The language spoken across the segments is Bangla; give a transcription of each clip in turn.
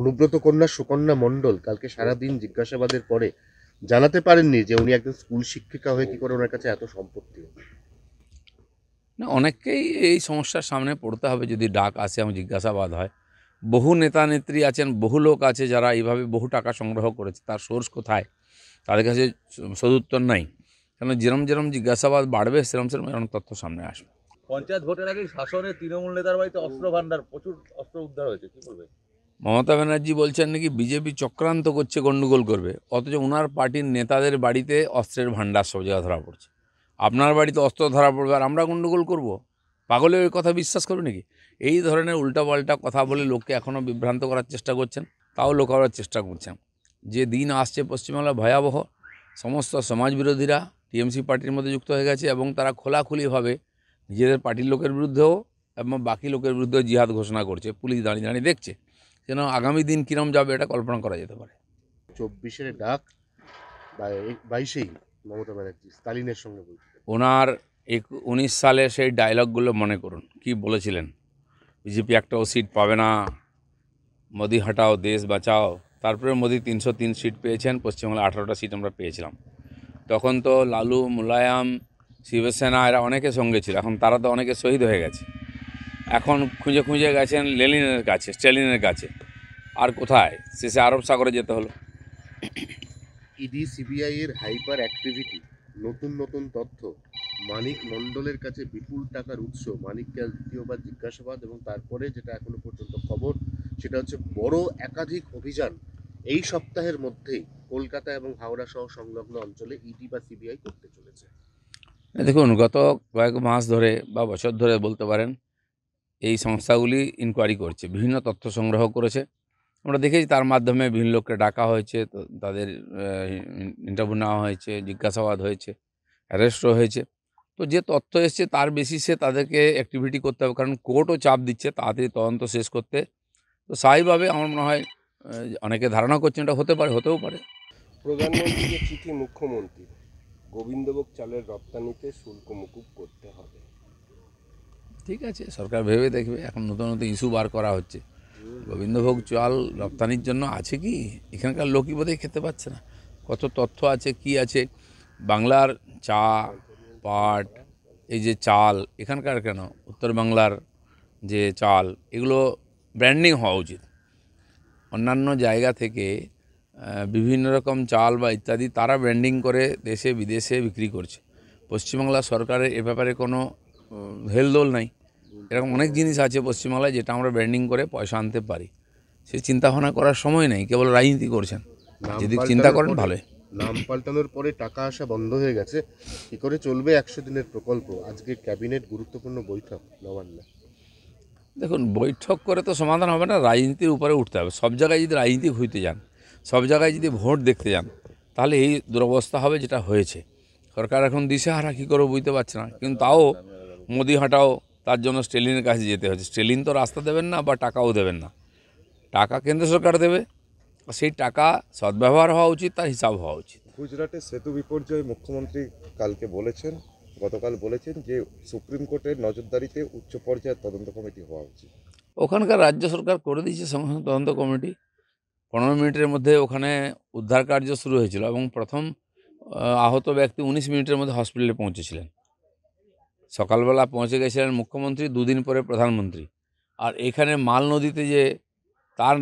অনুব্রত কন্যা সুকন্যা মণ্ডল কালকে সারাদিন জিজ্ঞাসাবাদের পরে জানাতে পারেননি যে উনি একজন স্কুল শিক্ষিকা হয়ে কী করে ওনার কাছে এত সম্পত্তি না অনেককেই এই সমস্যার সামনে পড়তে হবে যদি ডাক আসে এবং জিজ্ঞাসাবাদ হয় বহু নেতা নেত্রী আছেন বহু লোক আছে যারা এইভাবে বহু টাকা সংগ্রহ করেছে তার সোর্স কোথায় তাদের কাছে সদুত্তর নাই কেন যেরম যেরম জিজ্ঞাসাবাদ বাড়বে সেরম সেরম এরম তথ্য সামনে আসবে পঞ্চায়েত ভোটের আগে শাসনের তৃণমূল নেতার বাড়িতে অস্ত্র ভান্ডার প্রচুর অস্ত্র উদ্ধার হয়েছে কী বলবে মমতা ব্যানার্জি বলছেন নাকি বিজেপি চক্রান্ত করছে গণ্ডগোল করবে অথচ ওনার পার্টির নেতাদের বাড়িতে অস্ত্রের ভাণ্ডার সব জায়গা ধরা পড়ছে আপনার বাড়িতে অস্ত্র ধরা পড়বে আর আমরা গণ্ডগোল করব। পাগলে ওই কথা বিশ্বাস করবে নাকি এই ধরনের উল্টাপাল্টা কথা বলে লোককে এখনও বিভ্রান্ত করার চেষ্টা করছেন তাও লোক করার চেষ্টা করছেন যে দিন আসছে পশ্চিমবাংলা ভয়াবহ সমস্ত সমাজবিরোধীরা টিএমসি পার্টির মধ্যে যুক্ত হয়ে গেছে এবং তারা খোলাখুলিভাবে নিজেদের পার্টির লোকের বিরুদ্ধেও এবং বাকি লোকের বিরুদ্ধেও জিহাদ ঘোষণা করছে পুলিশ দাঁড়িয়ে দাঁড়িয়ে দেখছে যেন আগামী দিন কীরম যাবে এটা কল্পনা করা যেতে পারে চব্বিশের ডাক বাইশেই মমতা ব্যানার্জি স্টালিনের সঙ্গে ওনার এক উনিশ সালে সেই ডায়লগগুলো মনে করুন কি বলেছিলেন বিজেপি একটাও সিট পাবে না মোদি হটাও দেশ বাঁচাও তারপরে মোদি তিনশো তিন সিট পেয়েছেন পশ্চিমবঙ্গে আঠারোটা সিট আমরা পেয়েছিলাম তখন তো লালু মুলায়াম শিবসেনা এরা অনেকে সঙ্গে ছিল এখন তারা তো অনেকে শহীদ হয়ে গেছে এখন খুঁজে খুঁজে গেছেন লেলিনের কাছে স্ট্যালিনের কাছে আর কোথায় শেষে আরব সাগরে যেতে হলো ইডি সিবিআইয়ের হাইপার অ্যাক্টিভিটি নতুন নতুন তথ্য মানিক মণ্ডলের কাছে বিপুল টাকার উৎস মানিককে দ্বিতীয়বার জিজ্ঞাসাবাদ এবং তারপরে যেটা এখনো পর্যন্ত খবর সেটা হচ্ছে বড় একাধিক অভিযান এই সপ্তাহের মধ্যেই কলকাতা এবং হাওড়া সহ সংলগ্ন অঞ্চলে ইডি বা সিবিআই করতে চলেছে দেখুন গত কয়েক মাস ধরে বা বছর ধরে বলতে পারেন এই সংস্থাগুলি ইনকোয়ারি করছে বিভিন্ন তথ্য সংগ্রহ করেছে আমরা দেখেছি তার মাধ্যমে বিভিন্ন লোককে ডাকা হয়েছে তাদের ইন্টারভিউ নেওয়া হয়েছে জিজ্ঞাসাবাদ হয়েছে অ্যারেস্টও হয়েছে তো যে তথ্য এসছে তার বেসিসে তাদেরকে অ্যাক্টিভিটি করতে হবে কারণ কোর্টও চাপ দিচ্ছে তাড়াতাড়ি তদন্ত শেষ করতে তো স্বাভাবিকভাবে আমার মনে হয় অনেকে ধারণা করছেন এটা হতে পারে হতেও পারে প্রধানমন্ত্রীকে চিঠি মুখ্যমন্ত্রী গোবিন্দভোগ চালের রপ্তানিতে শুল্ক মুকুব করতে হবে ঠিক আছে সরকার ভেবে দেখবে এখন নতুন নতুন ইস্যু বার করা হচ্ছে গোবিন্দভোগ চাল রপ্তানির জন্য আছে কি এখানকার লোকই বোধহয় খেতে পাচ্ছে না কত তথ্য আছে কি আছে বাংলার চা পাট এই যে চাল এখানকার কেন উত্তর বাংলার যে চাল এগুলো ব্র্যান্ডিং হওয়া উচিত অন্যান্য জায়গা থেকে বিভিন্ন রকম চাল বা ইত্যাদি তারা ব্র্যান্ডিং করে দেশে বিদেশে বিক্রি করছে পশ্চিমবাংলা সরকারের এ ব্যাপারে কোনো হেলদোল নাই এরকম অনেক জিনিস আছে পশ্চিমবাংলায় যেটা আমরা ব্র্যান্ডিং করে পয়সা আনতে পারি সে চিন্তাভাবনা করার সময় নেই কেবল রাজনীতি করছেন যদি চিন্তা করেন ভালোই নাম পাল্টানোর পরে টাকা আসা বন্ধ হয়ে গেছে কী করে চলবে একশো দিনের প্রকল্প আজকে ক্যাবিনেট গুরুত্বপূর্ণ বৈঠক নবান্ন দেখুন বৈঠক করে তো সমাধান হবে না রাজনীতির উপরে উঠতে হবে সব জায়গায় যদি রাজনীতি হইতে যান সব জায়গায় যদি ভোট দেখতে যান তাহলে এই দুরবস্থা হবে যেটা হয়েছে সরকার এখন দিশেহারা কী করে বুঝতে পারছে না কিন্তু তাও মোদিহাটাও তার জন্য স্টেলিনের কাছে যেতে হচ্ছে স্টেলিন তো রাস্তা দেবেন না বা টাকাও দেবেন না টাকা কেন্দ্র সরকার দেবে সেই টাকা সদ্ব্যবহার হওয়া উচিত তার হিসাব হওয়া উচিত গুজরাটে সেতু বিপর্যয় মুখ্যমন্ত্রী কালকে বলেছেন গতকাল বলেছেন যে সুপ্রিম কোর্টের নজরদারিতে উচ্চ পর্যায়ের তদন্ত কমিটি হওয়া উচিত ওখানকার রাজ্য সরকার করে দিয়েছে সমস্ত তদন্ত কমিটি পনেরো মিনিটের মধ্যে ওখানে উদ্ধার কার্য শুরু হয়েছিল এবং প্রথম আহত ব্যক্তি উনিশ মিনিটের মধ্যে হসপিটালে পৌঁছেছিলেন সকালবেলা পৌঁছে গেছিলেন মুখ্যমন্ত্রী দুদিন পরে প্রধানমন্ত্রী আর এখানে মাল নদীতে যে তার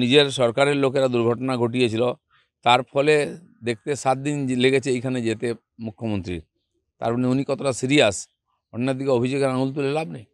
নিজের সরকারের লোকেরা দুর্ঘটনা ঘটিয়েছিল তার ফলে দেখতে সাত দিন লেগেছে এইখানে যেতে মুখ্যমন্ত্রীর তার মানে উনি কতটা সিরিয়াস অন্যদিকে অভিযোগের আঙুল তুলে লাভ নেই